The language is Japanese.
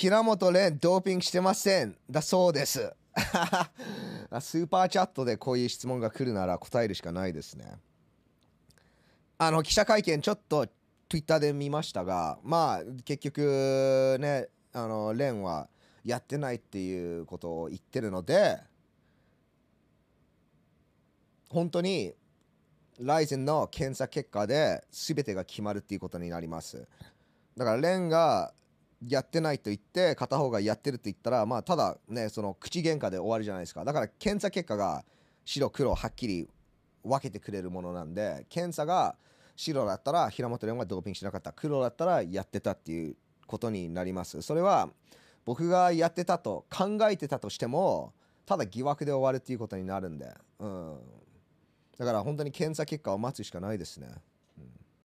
平本蓮ドーピングしてませんだそうです スーパーチャットでこういう質問が来るなら答えるしかないですねあの記者会見ちょっと Twitter で見ましたがまあ結局ねあの蓮はやってないっていうことを言ってるので本当にライゼンの検査結果で全てが決まるっていうことになりますだからレンがやってないと言って片方がやってると言ったらまあただねその口喧嘩で終わりじゃないですかだから検査結果が白黒はっきり分けてくれるものなんで検査が白だったら平本蓮はドーピングしなかった黒だったらやってたっていうことになりますそれは僕がやってたと考えてたとしてもただ疑惑で終わるっていうことになるんで、うん、だから本当に検査結果を待つしかないですね